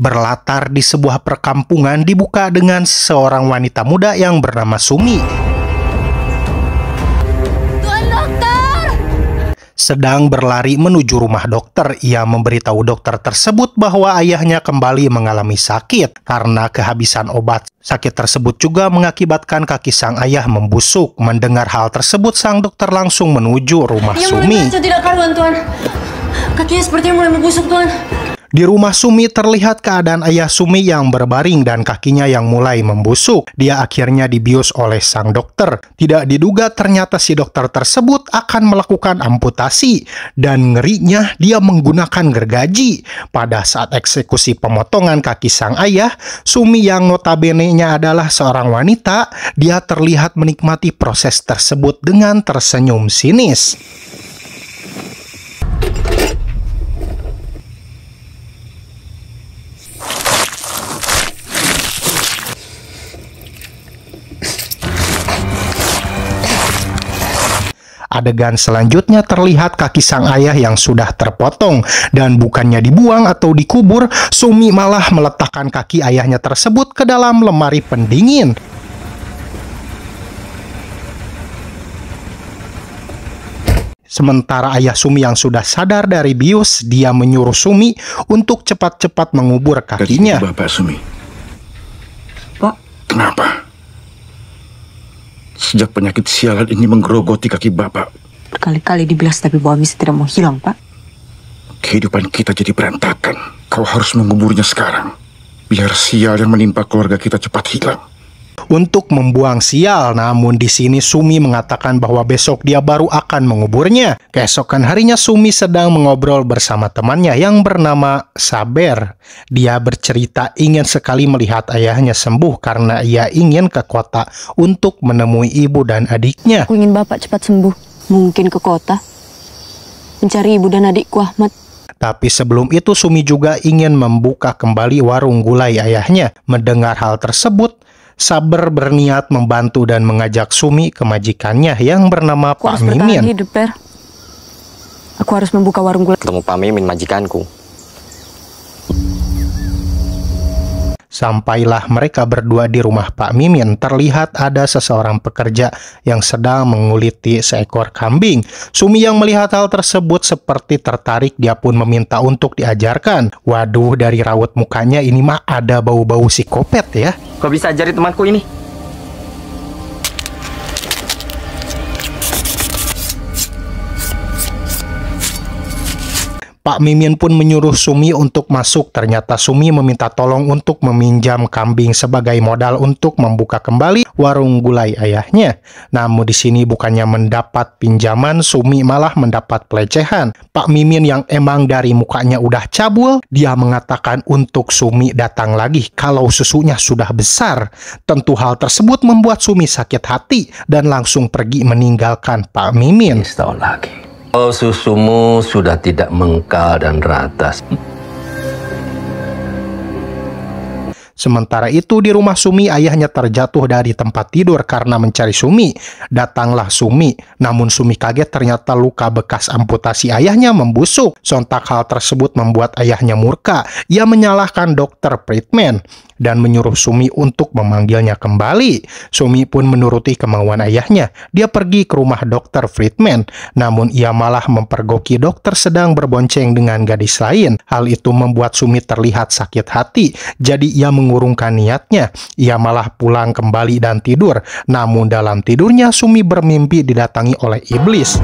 berlatar di sebuah perkampungan dibuka dengan seorang wanita muda yang bernama Sumi. Sedang berlari menuju rumah dokter, ia memberitahu dokter tersebut bahwa ayahnya kembali mengalami sakit karena kehabisan obat. Sakit tersebut juga mengakibatkan kaki sang ayah membusuk. Mendengar hal tersebut, sang dokter langsung menuju rumah ya, Sumi. Tidak karuan, Tuan. Kakinya sepertinya mulai membusuk, Tuan. Di rumah Sumi terlihat keadaan ayah Sumi yang berbaring dan kakinya yang mulai membusuk. Dia akhirnya dibius oleh sang dokter. Tidak diduga ternyata si dokter tersebut akan melakukan amputasi dan ngerinya dia menggunakan gergaji. Pada saat eksekusi pemotongan kaki sang ayah, Sumi yang notabene-nya adalah seorang wanita, dia terlihat menikmati proses tersebut dengan tersenyum sinis. adegan selanjutnya terlihat kaki sang ayah yang sudah terpotong dan bukannya dibuang atau dikubur, Sumi malah meletakkan kaki ayahnya tersebut ke dalam lemari pendingin. Sementara ayah Sumi yang sudah sadar dari bius, dia menyuruh Sumi untuk cepat-cepat mengubur kakinya. Bapak Sumi. Pak. Kenapa? sejak penyakit sialan ini menggerogoti kaki Bapak. Berkali-kali dibilas tapi bahwa misi tidak mau hilang, Pak. Kehidupan kita jadi berantakan. Kau harus menguburnya sekarang. Biar sial yang menimpa keluarga kita cepat hilang untuk membuang sial. Namun di sini Sumi mengatakan bahwa besok dia baru akan menguburnya. Keesokan harinya Sumi sedang mengobrol bersama temannya yang bernama Saber. Dia bercerita ingin sekali melihat ayahnya sembuh karena ia ingin ke kota untuk menemui ibu dan adiknya. Aku ingin bapak cepat sembuh. Mungkin ke kota. Mencari ibu dan adikku Ahmad. Tapi sebelum itu Sumi juga ingin membuka kembali warung gulai ayahnya. Mendengar hal tersebut, Saber berniat membantu dan mengajak Sumi ke majikannya yang bernama Aku Pak Mimin. Hidup, per. Aku harus membuka warung gula. Ketemu Pak Mimin majikanku. Sampailah mereka berdua di rumah Pak Mimin, terlihat ada seseorang pekerja yang sedang menguliti seekor kambing. Sumi yang melihat hal tersebut seperti tertarik, dia pun meminta untuk diajarkan. Waduh, dari raut mukanya ini mah ada bau-bau psikopat ya. Kok bisa ajari temanku ini? Pak Mimin pun menyuruh Sumi untuk masuk. Ternyata Sumi meminta tolong untuk meminjam kambing sebagai modal untuk membuka kembali warung gulai ayahnya. Namun di sini bukannya mendapat pinjaman, Sumi malah mendapat pelecehan. Pak Mimin yang emang dari mukanya udah cabul, dia mengatakan untuk Sumi datang lagi kalau susunya sudah besar. Tentu hal tersebut membuat Sumi sakit hati dan langsung pergi meninggalkan Pak Mimin. Setahun lagi. Oh, susumu sudah tidak mengkal dan rata. Sementara itu di rumah Sumi ayahnya terjatuh dari tempat tidur karena mencari Sumi. Datanglah Sumi, namun Sumi kaget ternyata luka bekas amputasi ayahnya membusuk. Sontak hal tersebut membuat ayahnya murka. Ia menyalahkan dokter Pritman dan menyuruh Sumi untuk memanggilnya kembali. Sumi pun menuruti kemauan ayahnya. Dia pergi ke rumah dokter Friedman, namun ia malah mempergoki dokter sedang berbonceng dengan gadis lain. Hal itu membuat Sumi terlihat sakit hati, jadi ia meng mengurungkan niatnya. Ia malah pulang kembali dan tidur. Namun dalam tidurnya Sumi bermimpi didatangi oleh iblis.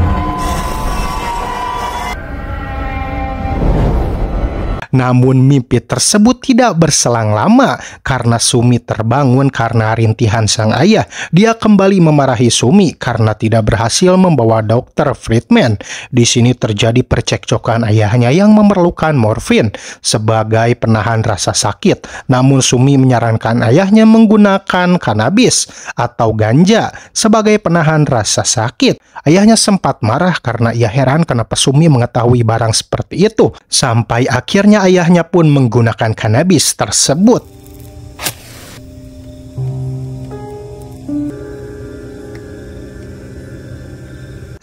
Namun mimpi tersebut tidak berselang lama karena Sumi terbangun karena rintihan sang ayah. Dia kembali memarahi Sumi karena tidak berhasil membawa dokter Friedman. Di sini terjadi percekcokan ayahnya yang memerlukan morfin sebagai penahan rasa sakit. Namun Sumi menyarankan ayahnya menggunakan kanabis atau ganja sebagai penahan rasa sakit. Ayahnya sempat marah karena ia heran kenapa Sumi mengetahui barang seperti itu. Sampai akhirnya ayahnya pun menggunakan kanabis tersebut.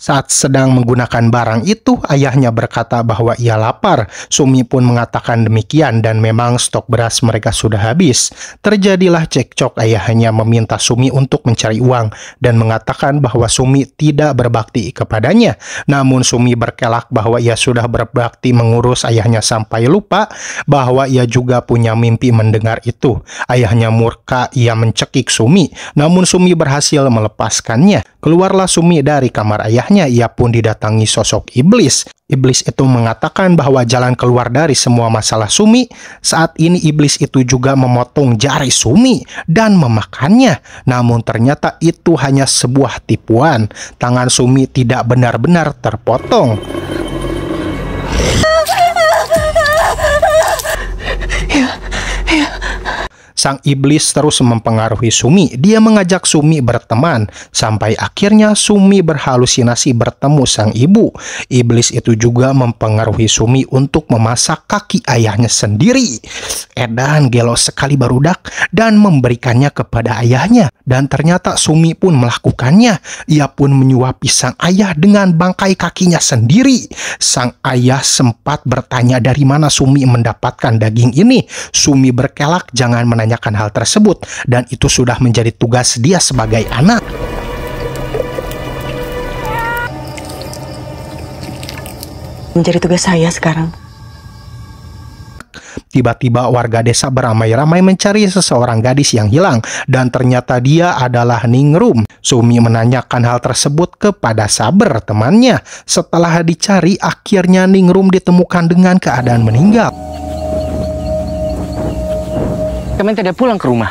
Saat sedang menggunakan barang itu, ayahnya berkata bahwa ia lapar. Sumi pun mengatakan demikian dan memang stok beras mereka sudah habis. Terjadilah cekcok ayahnya meminta Sumi untuk mencari uang dan mengatakan bahwa Sumi tidak berbakti kepadanya. Namun Sumi berkelak bahwa ia sudah berbakti mengurus ayahnya sampai lupa bahwa ia juga punya mimpi mendengar itu. Ayahnya murka, ia mencekik Sumi. Namun Sumi berhasil melepaskannya. Keluarlah Sumi dari kamar ayahnya rumahnya ia pun didatangi sosok iblis. Iblis itu mengatakan bahwa jalan keluar dari semua masalah Sumi, saat ini iblis itu juga memotong jari Sumi dan memakannya. Namun ternyata itu hanya sebuah tipuan, tangan Sumi tidak benar-benar terpotong. sang iblis terus mempengaruhi Sumi. Dia mengajak Sumi berteman, sampai akhirnya Sumi berhalusinasi bertemu sang ibu. Iblis itu juga mempengaruhi Sumi untuk memasak kaki ayahnya sendiri. Edan gelo sekali barudak dan memberikannya kepada ayahnya. Dan ternyata Sumi pun melakukannya. Ia pun menyuapi sang ayah dengan bangkai kakinya sendiri. Sang ayah sempat bertanya dari mana Sumi mendapatkan daging ini. Sumi berkelak jangan menanyakan menanyakan hal tersebut dan itu sudah menjadi tugas dia sebagai anak. Menjadi tugas saya sekarang. Tiba-tiba warga desa beramai-ramai mencari seseorang gadis yang hilang dan ternyata dia adalah Ningrum. Sumi menanyakan hal tersebut kepada Saber temannya. Setelah dicari, akhirnya Ningrum ditemukan dengan keadaan meninggal. Kami tidak pulang ke rumah.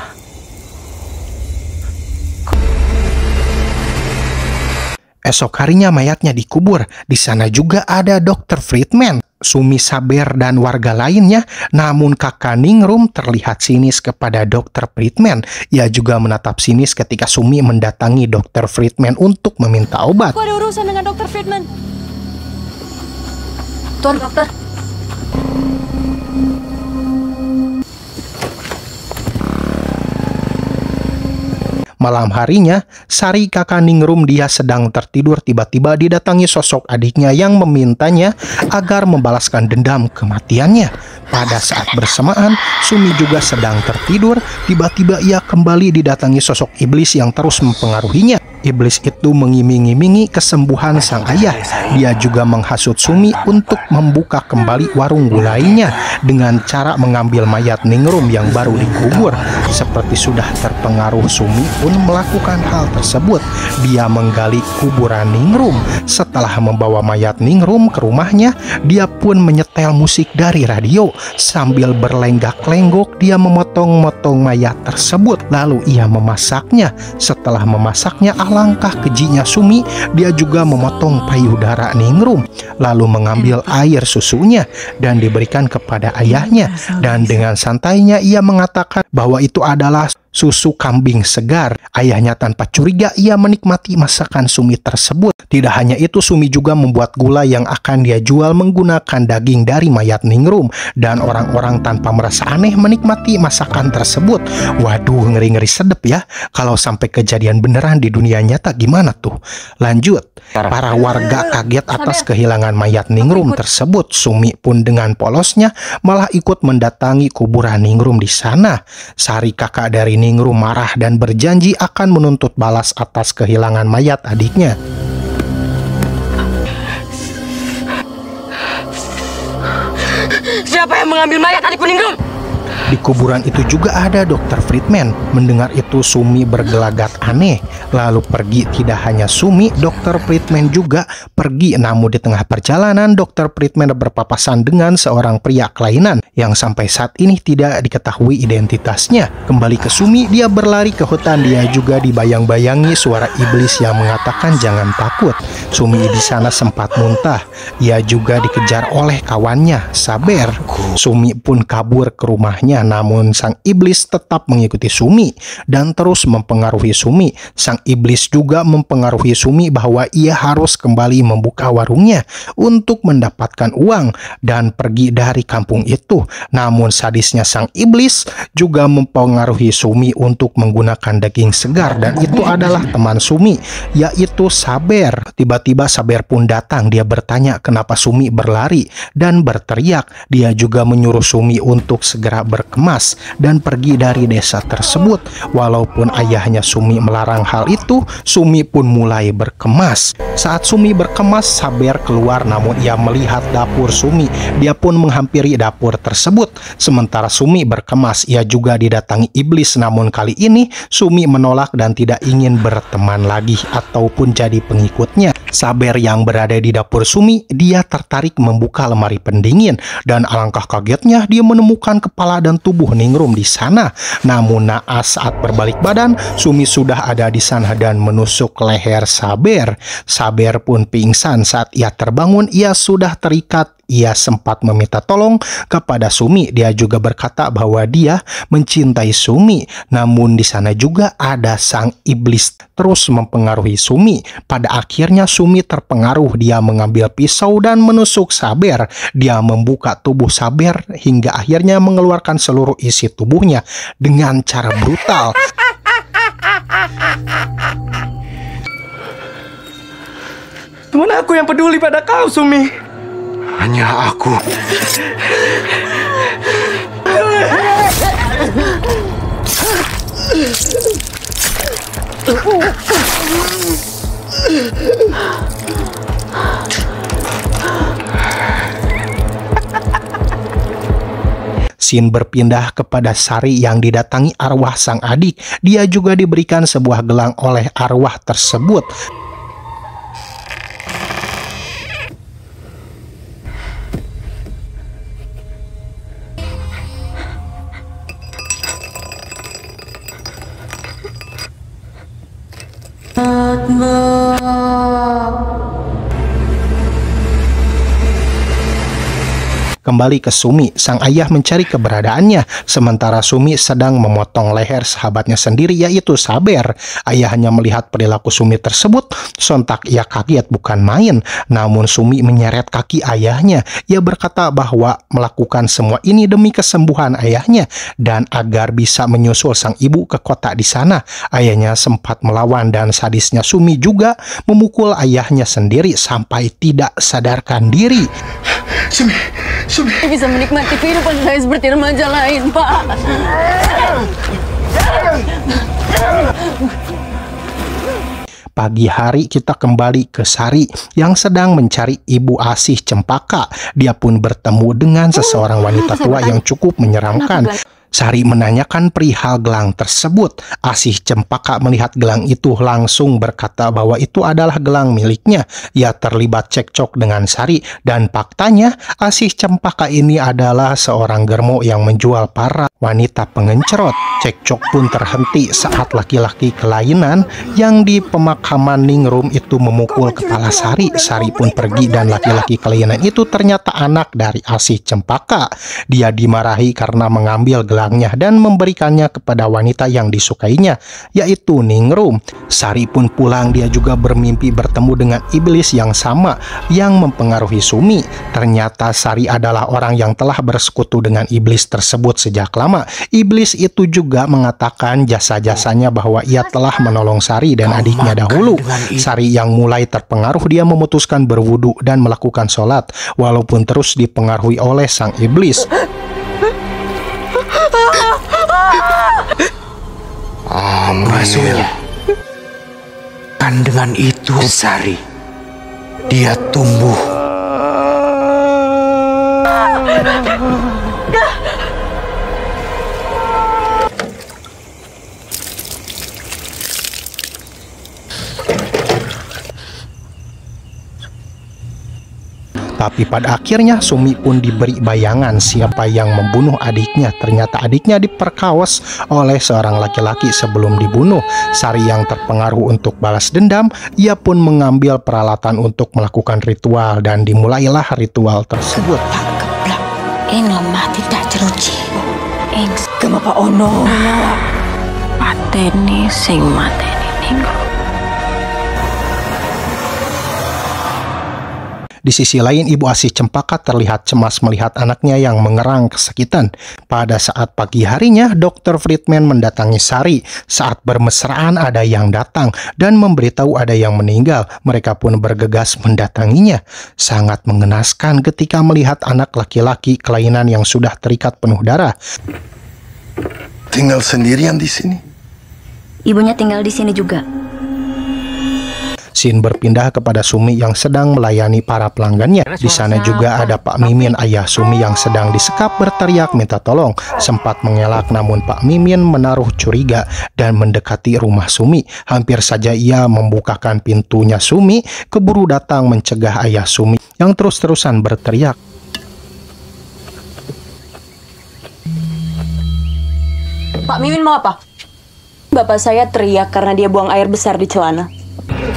Esok harinya mayatnya dikubur. Di sana juga ada Dr. Friedman, Sumi Saber dan warga lainnya. Namun kakak Ningrum terlihat sinis kepada Dr. Friedman. Ia juga menatap sinis ketika Sumi mendatangi Dr. Friedman untuk meminta obat. Aku ada urusan dengan Dr. Friedman. Tuan dokter. Malam harinya, Sari Ningrum dia sedang tertidur tiba-tiba didatangi sosok adiknya yang memintanya agar membalaskan dendam kematiannya. Pada saat bersamaan, Sumi juga sedang tertidur, tiba-tiba ia kembali didatangi sosok iblis yang terus mempengaruhinya. Iblis itu mengiming-imingi kesembuhan sang ayah. Dia juga menghasut Sumi untuk membuka kembali warung gulainya dengan cara mengambil mayat Ningrum yang baru dikubur. Seperti sudah terpengaruh Sumi pun melakukan hal tersebut. Dia menggali kuburan Ningrum. Setelah membawa mayat Ningrum ke rumahnya, dia pun menyetel musik dari radio. Sambil berlenggak-lenggok, dia memotong-motong mayat tersebut. Lalu ia memasaknya. Setelah memasaknya, Allah langkah kejinya Sumi, dia juga memotong payudara Ningrum, lalu mengambil air susunya dan diberikan kepada ayahnya. Dan dengan santainya ia mengatakan bahwa itu adalah susu kambing segar. Ayahnya tanpa curiga ia menikmati masakan Sumi tersebut. Tidak hanya itu, Sumi juga membuat gula yang akan dia jual menggunakan daging dari mayat Ningrum dan orang-orang tanpa merasa aneh menikmati masakan tersebut. Waduh, ngeri-ngeri sedep ya. Kalau sampai kejadian beneran di dunia nyata gimana tuh? Lanjut. Para warga kaget atas kehilangan mayat Ningrum tersebut. Sumi pun dengan polosnya malah ikut mendatangi kuburan Ningrum di sana. Sari kakak dari Ningru marah dan berjanji akan menuntut balas atas kehilangan mayat adiknya. Siapa yang mengambil mayat adikku Ningrum? Di kuburan itu juga ada Dr. Friedman. Mendengar itu Sumi bergelagat aneh. Lalu pergi tidak hanya Sumi, Dr. Friedman juga pergi. Namun di tengah perjalanan, Dr. Friedman berpapasan dengan seorang pria kelainan yang sampai saat ini tidak diketahui identitasnya. Kembali ke Sumi, dia berlari ke hutan. Dia juga dibayang-bayangi suara iblis yang mengatakan jangan takut. Sumi di sana sempat muntah. Ia juga dikejar oleh kawannya, Saber. Sumi pun kabur ke rumahnya Nah, namun sang iblis tetap mengikuti Sumi dan terus mempengaruhi Sumi. Sang iblis juga mempengaruhi Sumi bahwa ia harus kembali membuka warungnya untuk mendapatkan uang dan pergi dari kampung itu. Namun sadisnya sang iblis juga mempengaruhi Sumi untuk menggunakan daging segar dan itu adalah teman Sumi yaitu Saber. Tiba-tiba Saber pun datang, dia bertanya kenapa Sumi berlari dan berteriak. Dia juga menyuruh Sumi untuk segera ber kemas dan pergi dari desa tersebut. Walaupun ayahnya Sumi melarang hal itu, Sumi pun mulai berkemas. Saat Sumi berkemas, Saber keluar namun ia melihat dapur Sumi. Dia pun menghampiri dapur tersebut. Sementara Sumi berkemas, ia juga didatangi iblis namun kali ini Sumi menolak dan tidak ingin berteman lagi ataupun jadi pengikutnya. Saber yang berada di dapur Sumi, dia tertarik membuka lemari pendingin dan alangkah kagetnya dia menemukan kepala dan dan tubuh Ningrum di sana. Namun naas saat berbalik badan, Sumi sudah ada di sana dan menusuk leher Saber. Saber pun pingsan saat ia terbangun, ia sudah terikat ia sempat meminta tolong kepada Sumi. Dia juga berkata bahwa dia mencintai Sumi, namun di sana juga ada sang iblis terus mempengaruhi Sumi. Pada akhirnya Sumi terpengaruh, dia mengambil pisau dan menusuk Saber. Dia membuka tubuh Saber hingga akhirnya mengeluarkan seluruh isi tubuhnya dengan cara brutal. Teman aku yang peduli pada kau, Sumi. Hanya aku. Oh, Sin berpindah kepada Sari yang didatangi arwah sang adik. Dia juga diberikan sebuah gelang oleh arwah tersebut. kembali ke Sumi. Sang ayah mencari keberadaannya, sementara Sumi sedang memotong leher sahabatnya sendiri yaitu Saber. Ayah hanya melihat perilaku Sumi tersebut, sontak ia kaget bukan main. Namun Sumi menyeret kaki ayahnya. Ia berkata bahwa melakukan semua ini demi kesembuhan ayahnya dan agar bisa menyusul sang ibu ke kota di sana. Ayahnya sempat melawan dan sadisnya Sumi juga memukul ayahnya sendiri sampai tidak sadarkan diri. Sumi, dia bisa menikmati kehidupan saya seperti remaja lain, Pak. Pagi hari kita kembali ke Sari yang sedang mencari ibu asih cempaka. Dia pun bertemu dengan seseorang wanita tua yang cukup menyeramkan. Sari menanyakan perihal gelang tersebut. Asih Cempaka melihat gelang itu langsung berkata bahwa itu adalah gelang miliknya. Ia terlibat cekcok dengan Sari dan faktanya Asih Cempaka ini adalah seorang germo yang menjual para wanita pengencerot. Cekcok pun terhenti saat laki-laki kelainan yang di pemakaman Ningrum itu memukul kepala Sari. Sari pun pergi dan laki-laki kelainan itu ternyata anak dari Asih Cempaka. Dia dimarahi karena mengambil gelang tulangnya dan memberikannya kepada wanita yang disukainya, yaitu Ningrum. Sari pun pulang, dia juga bermimpi bertemu dengan iblis yang sama yang mempengaruhi Sumi. Ternyata Sari adalah orang yang telah bersekutu dengan iblis tersebut sejak lama. Iblis itu juga mengatakan jasa-jasanya bahwa ia telah menolong Sari dan adiknya dahulu. Sari yang mulai terpengaruh, dia memutuskan berwudu dan melakukan sholat, walaupun terus dipengaruhi oleh sang iblis. Amin. kan dengan itu Sari, dia tumbuh. Ah. Tapi pada akhirnya Sumi pun diberi bayangan siapa yang membunuh adiknya. Ternyata adiknya diperkawas oleh seorang laki-laki sebelum dibunuh. Sari yang terpengaruh untuk balas dendam, ia pun mengambil peralatan untuk melakukan ritual dan dimulailah ritual tersebut. ono. Mateni sing mateni ninggal. Di sisi lain, ibu Asih Cempaka terlihat cemas melihat anaknya yang mengerang kesakitan. Pada saat pagi harinya, Dr. Friedman mendatangi Sari. Saat bermesraan ada yang datang dan memberitahu ada yang meninggal. Mereka pun bergegas mendatanginya. Sangat mengenaskan ketika melihat anak laki-laki kelainan yang sudah terikat penuh darah. Tinggal sendirian di sini? Ibunya tinggal di sini juga. Sin berpindah kepada Sumi yang sedang melayani para pelanggannya. Di sana juga ada Pak Mimin ayah Sumi yang sedang disekap berteriak minta tolong. Sempat mengelak namun Pak Mimin menaruh curiga dan mendekati rumah Sumi. Hampir saja ia membukakan pintunya Sumi, keburu datang mencegah ayah Sumi yang terus-terusan berteriak. Pak Mimin mau apa? Bapak saya teriak karena dia buang air besar di celana.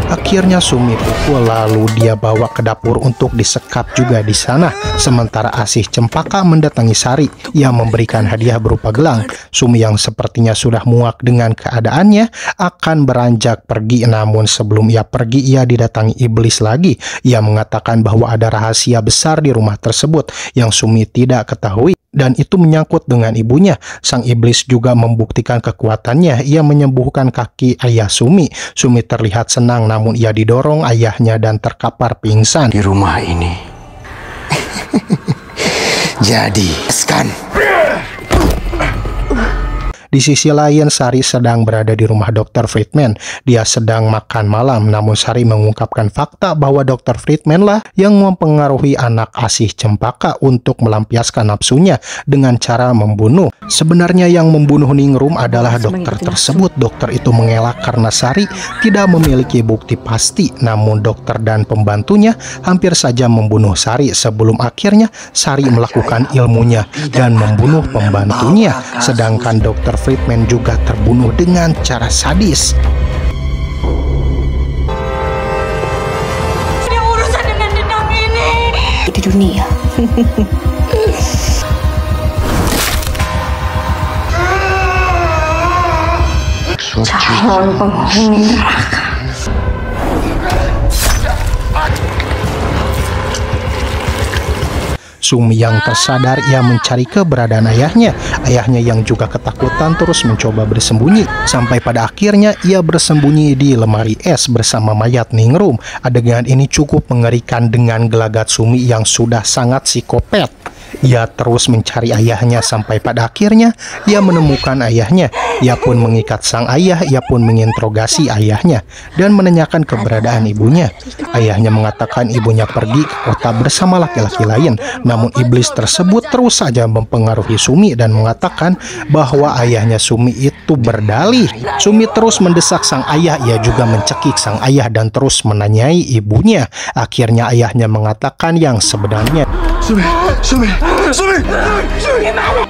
Akhirnya Sumi pukul lalu dia bawa ke dapur untuk disekap juga di sana. Sementara Asih Cempaka mendatangi Sari yang memberikan hadiah berupa gelang. Sumi yang sepertinya sudah muak dengan keadaannya akan beranjak pergi namun sebelum ia pergi ia didatangi iblis lagi. Ia mengatakan bahwa ada rahasia besar di rumah tersebut yang Sumi tidak ketahui dan itu menyangkut dengan ibunya. Sang iblis juga membuktikan kekuatannya. Ia menyembuhkan kaki ayah Sumi. Sumi terlihat senang namun ia didorong ayahnya dan terkapar pingsan. Di rumah ini. Jadi, Skan. Di sisi lain, Sari sedang berada di rumah Dr. Friedman. Dia sedang makan malam, namun Sari mengungkapkan fakta bahwa Dr. Friedman lah yang mempengaruhi anak asih cempaka untuk melampiaskan nafsunya dengan cara membunuh. Sebenarnya yang membunuh Ningrum adalah dokter tersebut. Dokter itu mengelak karena Sari tidak memiliki bukti pasti, namun dokter dan pembantunya hampir saja membunuh Sari sebelum akhirnya Sari melakukan ilmunya dan membunuh pembantunya. Sedangkan dokter Friedman juga terbunuh dengan cara sadis. Ini urusan dengan dendam ini. Di dunia. Sumi yang tersadar ia mencari keberadaan ayahnya Ayahnya yang juga ketakutan terus mencoba bersembunyi, sampai pada akhirnya ia bersembunyi di lemari es bersama mayat Ningrum. Adegan ini cukup mengerikan dengan gelagat Sumi yang sudah sangat psikopat. Ia terus mencari ayahnya sampai pada akhirnya ia menemukan ayahnya. Ia pun mengikat sang ayah, ia pun menginterogasi ayahnya dan menanyakan keberadaan ibunya. Ayahnya mengatakan ibunya pergi ke kota bersama laki-laki lain. Namun iblis tersebut terus saja mempengaruhi Sumi dan mengatakan bahwa ayahnya Sumi itu berdalih. Sumi terus mendesak sang ayah, ia juga mencekik sang ayah dan terus menanyai ibunya. Akhirnya ayahnya mengatakan yang sebenarnya. Sumi, Sumi, Sumi, Sumi. Gimana?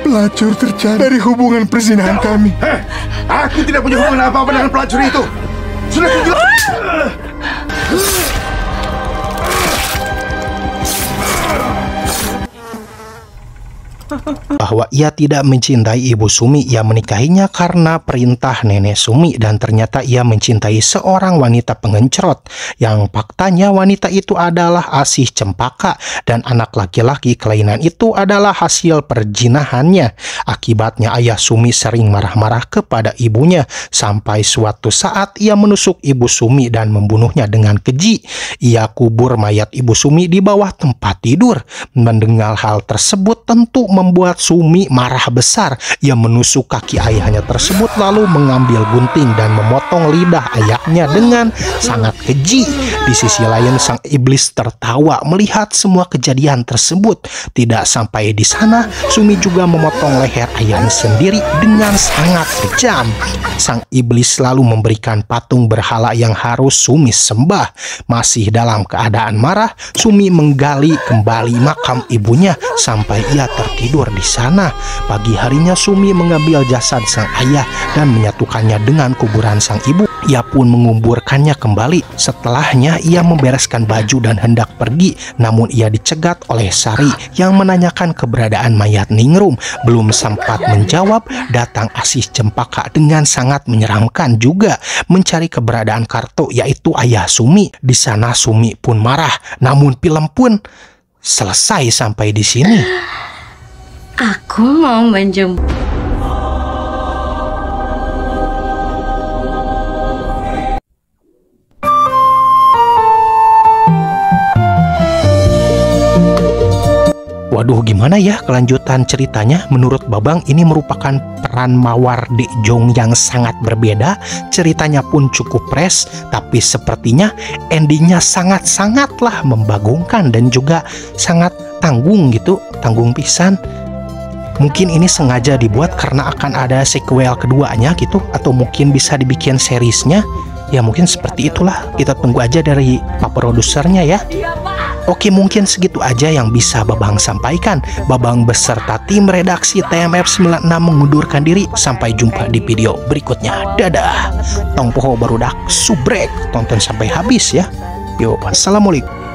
Pelacur terjadi dari hubungan perzinahan kami. Hei, aku tidak punya hubungan apa-apa dengan pelacur itu. Sudah kujelas. bahwa ia tidak mencintai ibu Sumi, ia menikahinya karena perintah nenek Sumi dan ternyata ia mencintai seorang wanita pengencerot yang faktanya wanita itu adalah Asih Cempaka dan anak laki-laki kelainan itu adalah hasil perjinahannya. Akibatnya ayah Sumi sering marah-marah kepada ibunya sampai suatu saat ia menusuk ibu Sumi dan membunuhnya dengan keji. Ia kubur mayat ibu Sumi di bawah tempat tidur. Mendengar hal tersebut tentu membuat Sumi marah besar. Ia menusuk kaki ayahnya tersebut lalu mengambil gunting dan memotong lidah ayahnya dengan sangat keji. Di sisi lain sang iblis tertawa melihat semua kejadian tersebut. Tidak sampai di sana, Sumi juga memotong leher ayahnya sendiri dengan sangat kejam. Sang iblis selalu memberikan patung berhala yang harus Sumi sembah. Masih dalam keadaan marah, Sumi menggali kembali makam ibunya sampai ia tertidur tidur di sana. Pagi harinya Sumi mengambil jasad sang ayah dan menyatukannya dengan kuburan sang ibu. Ia pun menguburkannya kembali. Setelahnya ia membereskan baju dan hendak pergi, namun ia dicegat oleh Sari yang menanyakan keberadaan mayat Ningrum. Belum sempat menjawab, datang Asih Cempaka dengan sangat menyeramkan juga mencari keberadaan kartu yaitu ayah Sumi. Di sana Sumi pun marah, namun film pun selesai sampai di sini. Aku mau menjemput. Waduh gimana ya kelanjutan ceritanya Menurut Babang ini merupakan peran Mawar di Jong yang sangat berbeda Ceritanya pun cukup pres, Tapi sepertinya endingnya sangat-sangatlah membagongkan Dan juga sangat tanggung gitu Tanggung pisan mungkin ini sengaja dibuat karena akan ada sequel keduanya gitu atau mungkin bisa dibikin seriesnya ya mungkin seperti itulah kita tunggu aja dari pak produsernya ya Oke mungkin segitu aja yang bisa Babang sampaikan Babang beserta tim redaksi TMF96 mengundurkan diri Sampai jumpa di video berikutnya Dadah Tong baru dak Subrek Tonton sampai habis ya Yo Assalamualaikum